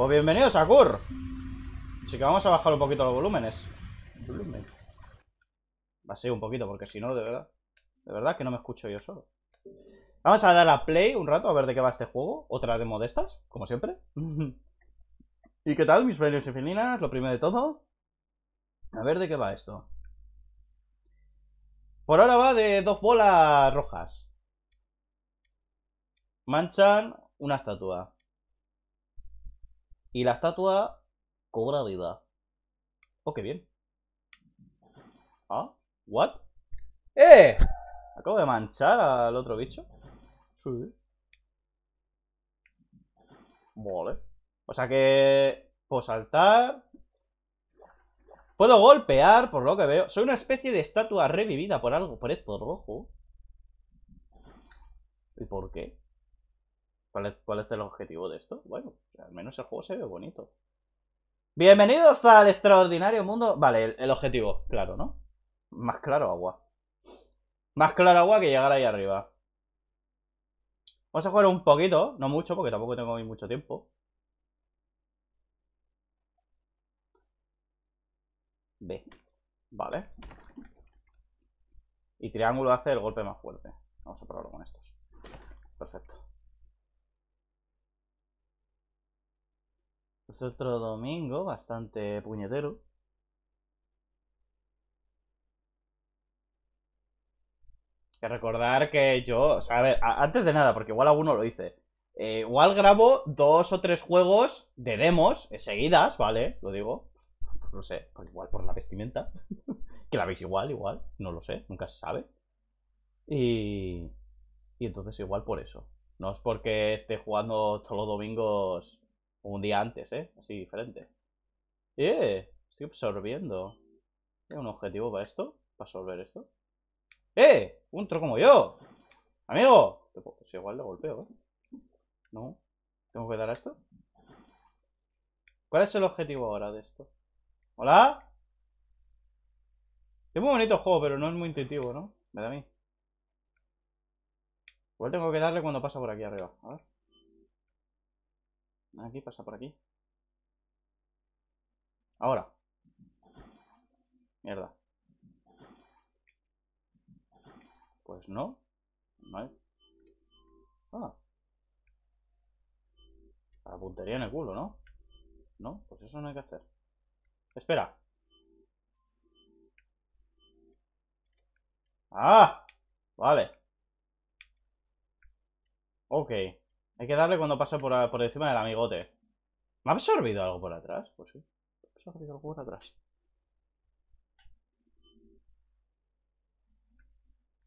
Pues bienvenidos a Cur. Así que vamos a bajar un poquito los volúmenes. a Así un poquito, porque si no, de verdad. De verdad que no me escucho yo solo. Vamos a dar a play un rato a ver de qué va este juego. Otra de modestas, como siempre. ¿Y qué tal, mis premios y felinas? Lo primero de todo. A ver de qué va esto. Por ahora va de dos bolas rojas. Manchan una estatua. Y la estatua cobra vida. Oh, bien. Ah, what? ¡Eh! Acabo de manchar al otro bicho. Sí. Vale. O sea que... Puedo saltar... Puedo golpear, por lo que veo. Soy una especie de estatua revivida por algo, por esto rojo. ¿Y por qué? ¿Cuál es, el objetivo de esto? Bueno, al menos el juego se ve bonito. Bienvenidos al extraordinario mundo. Vale, el, objetivo, claro, ¿no? Más claro agua. Más claro agua que llegar ahí arriba. Vamos a jugar un poquito, no mucho, porque tampoco tengo mucho tiempo. B. Vale. Y triángulo hace el golpe más fuerte. Vamos a probarlo con estos. Perfecto. otro domingo bastante puñetero. Que recordar que yo, o sea, antes de nada, porque igual alguno lo dice eh, igual grabo dos o tres juegos de demos seguidas, ¿vale? Lo digo, no sé, pues igual por la vestimenta, que la veis igual, igual, no lo sé, nunca se sabe. Y, y entonces igual por eso. No es porque esté jugando todos los domingos un día antes, ¿eh? Así diferente. ¡Eh! Estoy absorbiendo. ¿Tiene un objetivo para esto? ¿Para absorber esto? ¡Eh! ¡Un tro como yo! ¡Amigo! Pues igual le golpeo, ¿eh? No. ¿Tengo que dar a esto? ¿Cuál es el objetivo ahora de esto? ¿Hola? Es muy bonito el juego, pero no es muy intuitivo, ¿no? Me da a mí. Igual tengo que darle cuando pasa por aquí arriba. A ver. Aquí pasa por aquí. Ahora. Mierda. Pues no. Vale. Ah. La puntería en el culo, ¿no? No, pues eso no hay que hacer. Espera. Ah. Vale. Ok. Hay que darle cuando pasa por, encima del amigote. ¿Me ha absorbido algo por atrás? Pues sí. Me ha absorbido algo por atrás.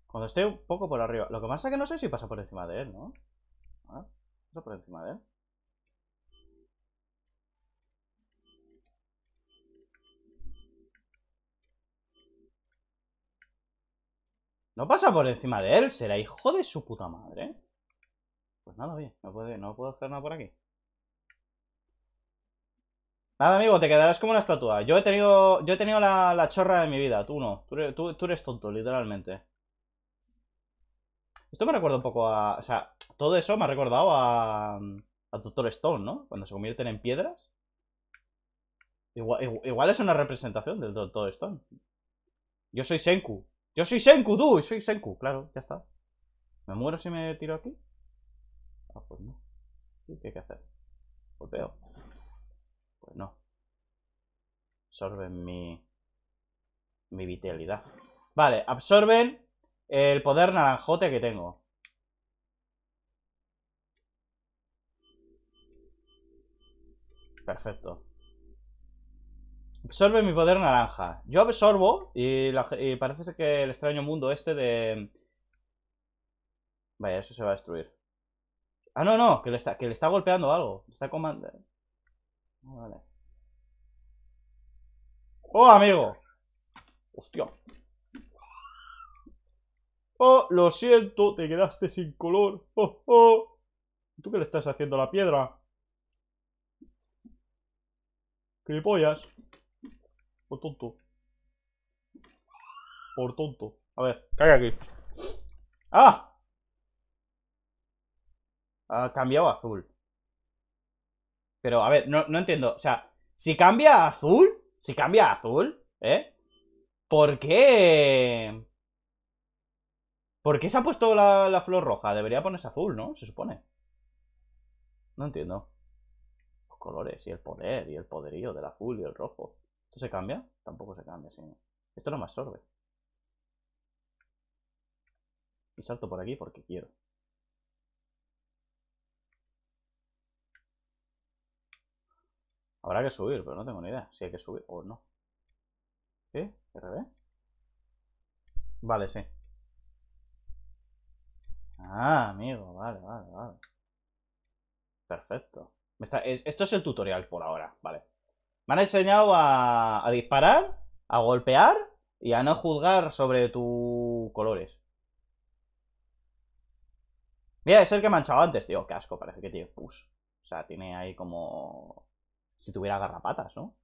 Cuando esté un poco por arriba. Lo que pasa es que no sé si pasa por encima de él, ¿no? Pasa por encima de él. No pasa por encima de él, será hijo de su puta madre. Pues nada, bien, no puedo, no puedo hacer nada por aquí. Nada, amigo, te quedarás como una estatua. Yo he tenido, yo he tenido la, chorra de mi vida, tú no. Tú, eres tonto, literalmente. Esto me recuerda un poco a... O sea, todo eso me ha recordado a... A Doctor Stone, ¿no? Cuando se convierten en piedras. Igual, es una representación del Doctor Stone. Yo soy Senku. Yo soy Senku, tú. Soy Senku, claro, ya está. ¿Me muero si me tiro aquí? Ah, pues no. ¿Qué hay que hacer? ¿Golpeo? Pues, pues no. Absorben mi... Mi vitalidad. Vale, absorben el poder naranjote que tengo. Perfecto. Absorbe mi poder naranja. Yo absorbo y, y parece que el extraño mundo este de... Vaya, eso se va a destruir. Ah, no, no, que le está, que le está golpeando algo. Está comando Vale. ¡Oh, amigo! ¡Hostia! ¡Oh, lo siento! Te quedaste sin color. ¡Oh, oh! ¿Tú qué le estás haciendo a la piedra? ¡Qué pollas! Por tonto. Por tonto. A ver, cae aquí. ¡Ah! ha cambiado azul. Pero, a ver, no, entiendo. O sea, si cambia azul, si cambia azul, ¿eh? ¿Por qué? ¿Por qué se ha puesto la, la flor roja? Debería ponerse azul, ¿no? Se supone. No entiendo. Los colores y el poder y el poderío del azul y el rojo. ¿Esto se cambia? Tampoco se cambia, sí. Esto no me absorbe. Y salto por aquí porque quiero. Habrá que subir, pero no tengo ni idea si hay que subir o no. ¿Sí? ¿RB? Vale, sí. Ah, amigo, vale, vale, vale. Perfecto. esto es el tutorial por ahora, vale. Me han enseñado a, disparar, a golpear y a no juzgar sobre tus colores. Mira, es el que he manchado antes, tío. Qué asco, parece que tiene pus. O sea, tiene ahí como si tuviera garrapatas, ¿no?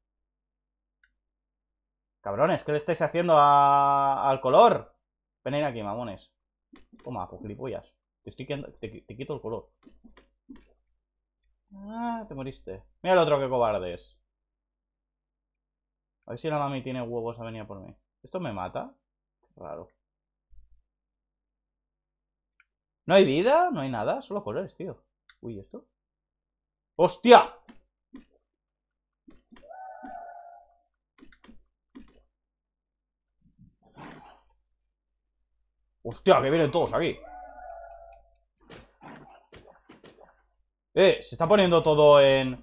Cabrones, ¿qué le estáis haciendo al color? Venid aquí, mamones. Toma, pues Te, estoy te, quito el color. Ah, te moriste. Mira el otro que cobarde es. A ver si la mami tiene huevos a venir por mí. ¿Esto me mata? raro. ¿No hay vida? ¿No hay nada? Solo colores, tío. Uy, ¿esto? ¡Hostia! Hostia, que vienen todos aquí Eh, se está poniendo todo en...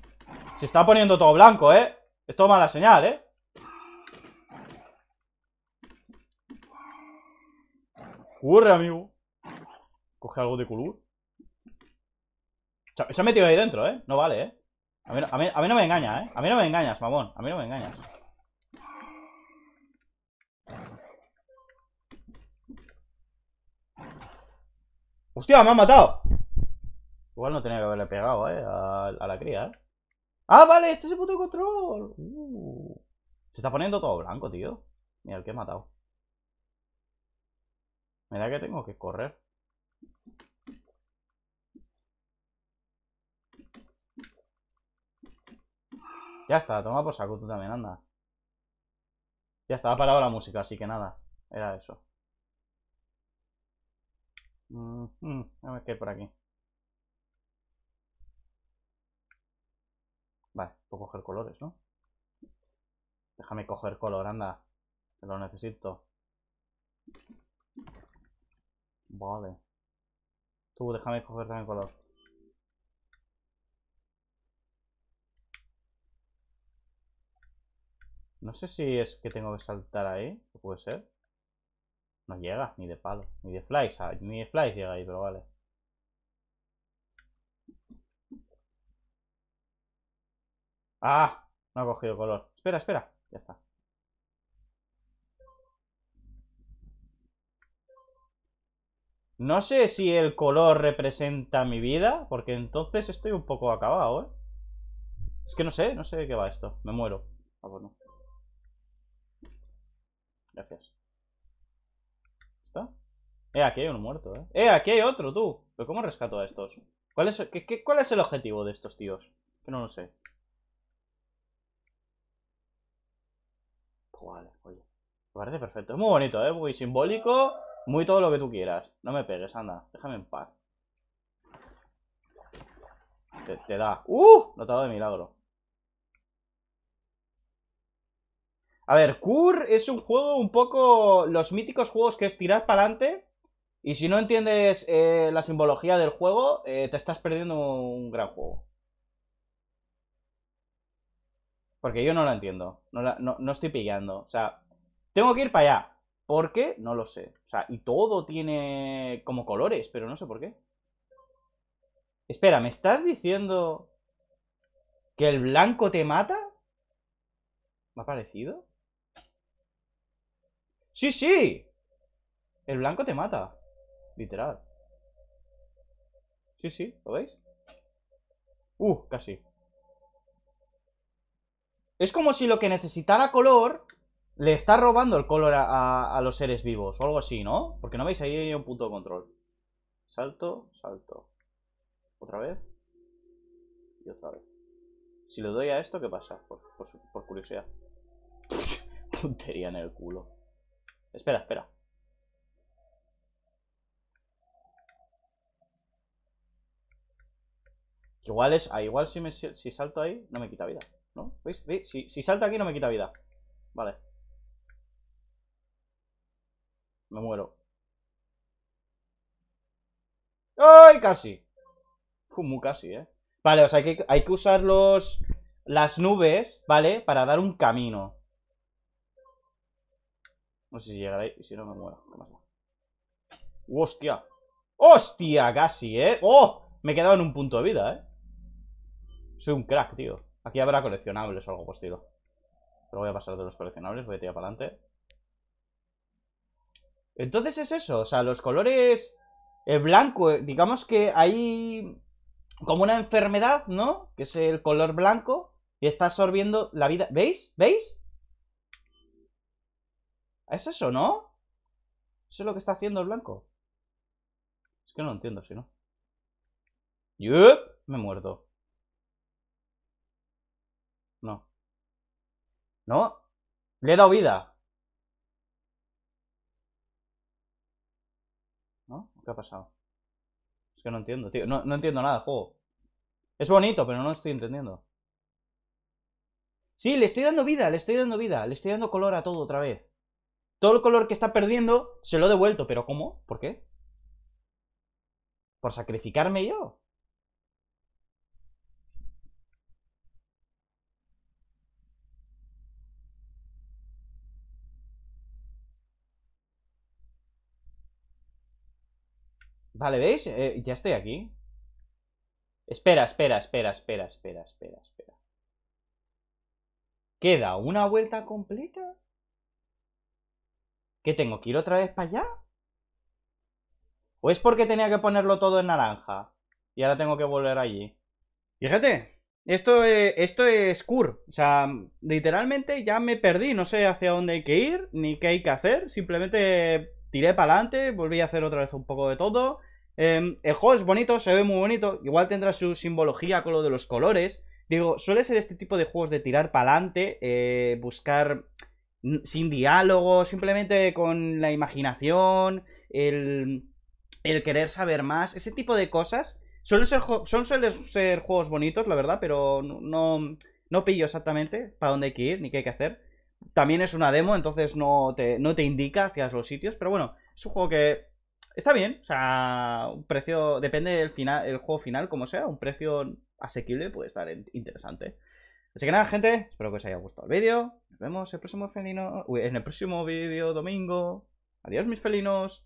Se está poniendo todo blanco, eh Esto mala señal, eh Corre, amigo Coge algo de color se ha metido ahí dentro, eh No vale, eh a mí, a mí no me engaña, eh A mí no me engañas, mamón A mí no me engañas ¡Hostia, me han matado! Igual no tenía que haberle pegado, ¿eh? A, la cría, ¿eh? ¡Ah, vale! ¡Este es el puto control! Uh. se está poniendo todo blanco, tío. Mira, el que he matado. Mira que tengo que correr. Ya está, toma por saco tú también, anda. Ya estaba parado la música, así que nada. Era eso. Mm, a ver qué por aquí. Vale, puedo coger colores, ¿no? Déjame coger color, anda. Que lo necesito. Vale. Tú, déjame coger también color. No sé si es que tengo que saltar ahí. Puede ser. No llega, ni de palo. Ni de flies, ni de flies llega ahí, pero vale. ¡Ah! No ha cogido color. Espera, espera. Ya está. No sé si el color representa mi vida, porque entonces estoy un poco acabado, ¿eh? Es que no sé, no sé de qué va esto. Me muero. Ah, pues Gracias. Eh, aquí hay uno muerto, eh. Eh, aquí hay otro, tú. ¿Pero cómo rescato a estos? ¿Cuál es, cuál es el objetivo de estos tíos? Que no lo sé. vale, oye. Me parece perfecto. Es muy bonito, eh. Muy simbólico. Muy todo lo que tú quieras. No me pegues, anda. Déjame en paz. Te, te da. ¡Uh! Notado de milagro. A ver, Kur es un juego un poco... Los míticos juegos que es tirar para adelante y si no entiendes eh, la simbología del juego, eh, te estás perdiendo un gran juego. Porque yo no la entiendo. No, no estoy pillando. O sea, tengo que ir para allá. ¿Por qué? No lo sé. O sea, y todo tiene como colores, pero no sé por qué. Espera, ¿me estás diciendo que el blanco te mata? ¿Me ha parecido? Sí, sí. El blanco te mata. Literal. Sí, sí, ¿lo veis? Uh, casi. Es como si lo que necesitara color le está robando el color a, los seres vivos o algo así, ¿no? Porque no veis ahí hay un punto de control. Salto, salto. Otra vez. Y otra vez. Si le doy a esto, ¿qué pasa? Por, por curiosidad. Puntería en el culo. Espera, espera. Igual es. igual si, me, si salto ahí, no me quita vida. ¿No? ¿Veis? Si, si salto aquí, no me quita vida. Vale. Me muero. ¡Ay! Casi. muy casi, ¿eh? Vale, o sea, hay que, hay que usar los. Las nubes, ¿vale? Para dar un camino. No sé si llegará ahí. Si no, me muero. ¡Hostia! ¡Hostia! Casi, ¿eh? ¡Oh! Me quedaba en un punto de vida, ¿eh? Soy un crack, tío. Aquí habrá coleccionables o algo por estilo. Pero voy a pasar de los coleccionables, voy a tirar para adelante. Entonces es eso, o sea, los colores... El blanco, eh, digamos que hay como una enfermedad, ¿no? Que es el color blanco y está absorbiendo la vida. ¿Veis? ¿Veis? ¿Es eso, no? Eso es lo que está haciendo el blanco. Es que no lo entiendo, si no. ¡Yup! Me he muerto. ¿No? Le he dado vida. ¿No? ¿Qué ha pasado? Es que no entiendo, tío. No, entiendo nada juego. Es bonito, pero no estoy entendiendo. Sí, le estoy dando vida, le estoy dando vida, le estoy dando color a todo otra vez. Todo el color que está perdiendo se lo he devuelto, pero ¿cómo? ¿Por qué? ¿Por sacrificarme yo? Vale, ¿veis? Eh, ya estoy aquí. Espera, espera, espera, espera, espera, espera, espera. ¿Queda una vuelta completa? ¿Qué tengo que ir otra vez para allá? ¿O es porque tenía que ponerlo todo en naranja? Y ahora tengo que volver allí. Fíjate, esto eh, esto es cur. O sea, literalmente ya me perdí. No sé hacia dónde hay que ir, ni qué hay que hacer. Simplemente tiré para adelante, volví a hacer otra vez un poco de todo. Em, el juego es bonito, se ve muy bonito. Igual tendrá su simbología con lo de los colores. Digo, suele ser este tipo de juegos de tirar para adelante, eh, buscar sin diálogo, simplemente con la imaginación, el, querer saber más, ese tipo de cosas. Suelen ser, son, suelen ser juegos bonitos, la verdad, pero no, no pillo exactamente para dónde hay que ir ni qué hay que hacer. También es una demo, entonces no te, no te indica hacia los sitios, pero bueno, es un juego que Está bien, o sea, un precio, depende del final, el juego final, como sea, un precio asequible puede estar interesante. Así que nada, gente, espero que os haya gustado el vídeo. Nos vemos el próximo felino, en el próximo vídeo domingo. Adiós, mis felinos.